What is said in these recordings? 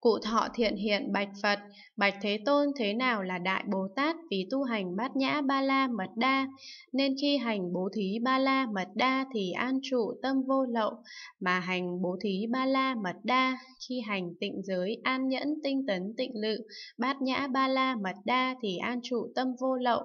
Cụ thọ thiện hiện bạch Phật, bạch Thế Tôn thế nào là Đại Bồ Tát vì tu hành bát nhã ba la mật đa, nên khi hành bố thí ba la mật đa thì an trụ tâm vô lậu, mà hành bố thí ba la mật đa, khi hành tịnh giới an nhẫn tinh tấn tịnh lự, bát nhã ba la mật đa thì an trụ tâm vô lậu,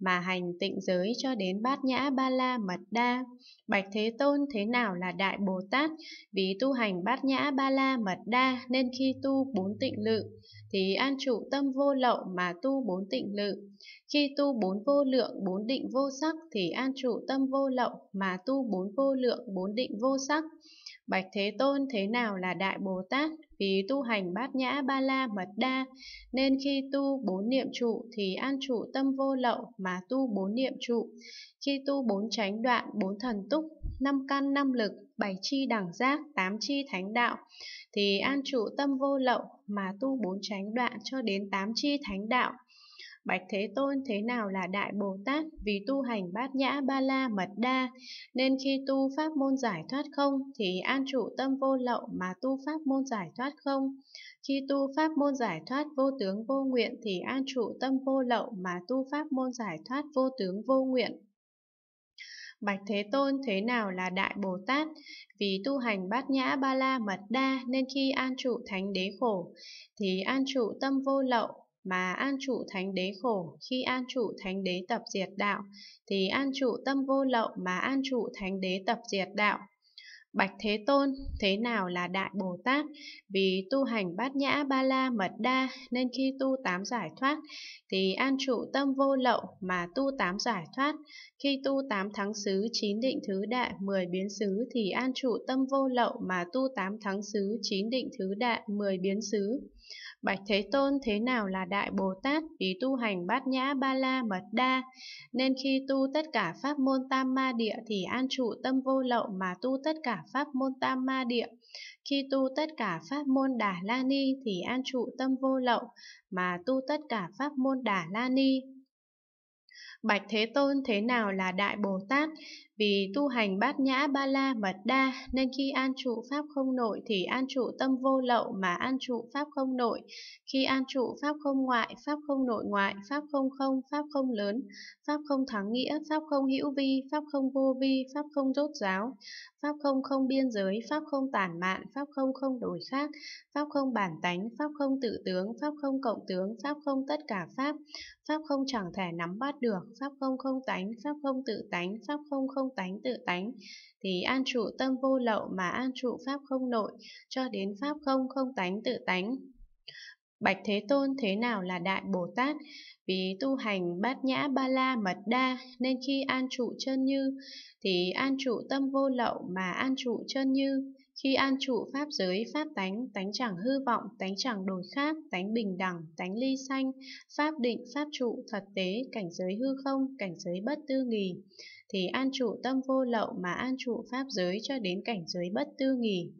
mà hành tịnh giới cho đến bát nhã ba la mật đa. Bạch Thế Tôn thế nào là Đại Bồ Tát vì tu hành bát nhã ba la mật đa, nên khi tu tu bốn tịnh lự, thì an trụ tâm vô lậu mà tu bốn tịnh lự. Khi tu bốn vô lượng bốn định vô sắc thì an trụ tâm vô lậu mà tu bốn vô lượng bốn định vô sắc. Bạch Thế Tôn thế nào là Đại Bồ Tát? Vì tu hành bát nhã ba la mật đa, nên khi tu bốn niệm trụ thì an trụ tâm vô lậu mà tu bốn niệm trụ. Khi tu bốn chánh đoạn, bốn thần túc, năm căn năm lực, bảy chi đẳng giác, tám chi thánh đạo, thì an trụ tâm vô lậu mà tu bốn chánh đoạn cho đến tám chi thánh đạo. Bạch Thế Tôn thế nào là Đại Bồ Tát vì tu hành bát nhã ba la mật đa, nên khi tu pháp môn giải thoát không thì an trụ tâm vô lậu mà tu pháp môn giải thoát không. Khi tu pháp môn giải thoát vô tướng vô nguyện thì an trụ tâm vô lậu mà tu pháp môn giải thoát vô tướng vô nguyện. Bạch Thế Tôn thế nào là Đại Bồ Tát? Vì tu hành bát nhã ba la mật đa nên khi an trụ thánh đế khổ, thì an trụ tâm vô lậu mà an trụ thánh đế khổ, khi an trụ thánh đế tập diệt đạo, thì an trụ tâm vô lậu mà an trụ thánh đế tập diệt đạo, Bạch Thế Tôn, thế nào là Đại Bồ Tát? Vì tu hành bát nhã ba la mật đa nên khi tu tám giải thoát thì an trụ tâm vô lậu mà tu tám giải thoát. Khi tu tám thắng xứ chín định thứ đại mười biến xứ thì an trụ tâm vô lậu mà tu tám thắng xứ chín định thứ đại mười biến xứ. Bạch Thế Tôn thế nào là Đại Bồ Tát vì tu hành bát nhã ba la mật đa, nên khi tu tất cả pháp môn tam ma địa thì an trụ tâm vô lậu mà tu tất cả pháp môn tam ma địa. Khi tu tất cả pháp môn đà la ni thì an trụ tâm vô lậu, mà tu tất cả pháp môn đà la ni Bạch Thế Tôn thế nào là Đại Bồ Tát? Vì tu hành bát nhã ba la mật đa nên khi an trụ pháp không nội thì an trụ tâm vô lậu mà an trụ pháp không nội. Khi an trụ pháp không ngoại, pháp không nội ngoại, pháp không không, pháp không lớn, pháp không thắng nghĩa, pháp không hữu vi, pháp không vô vi, pháp không rốt giáo, pháp không không biên giới, pháp không tản mạn, pháp không không đổi khác, pháp không bản tánh, pháp không tự tướng, pháp không cộng tướng, pháp không tất cả pháp, pháp không chẳng thể nắm bắt được, pháp không không tánh, pháp không tự tánh, pháp không không không tánh tự tánh, thì an trụ tâm vô lậu mà an trụ pháp không nội, cho đến pháp không không tánh tự tánh. Bạch Thế Tôn thế nào là Đại Bồ Tát? Vì tu hành bát nhã ba la mật đa nên khi an trụ chân như thì an trụ tâm vô lậu mà an trụ chân như. Khi an trụ pháp giới pháp tánh, tánh chẳng hư vọng, tánh chẳng đổi khác, tánh bình đẳng, tánh ly sanh, pháp định, pháp trụ, thật tế, cảnh giới hư không, cảnh giới bất tư nghì, thì an trụ tâm vô lậu mà an trụ pháp giới cho đến cảnh giới bất tư nghì.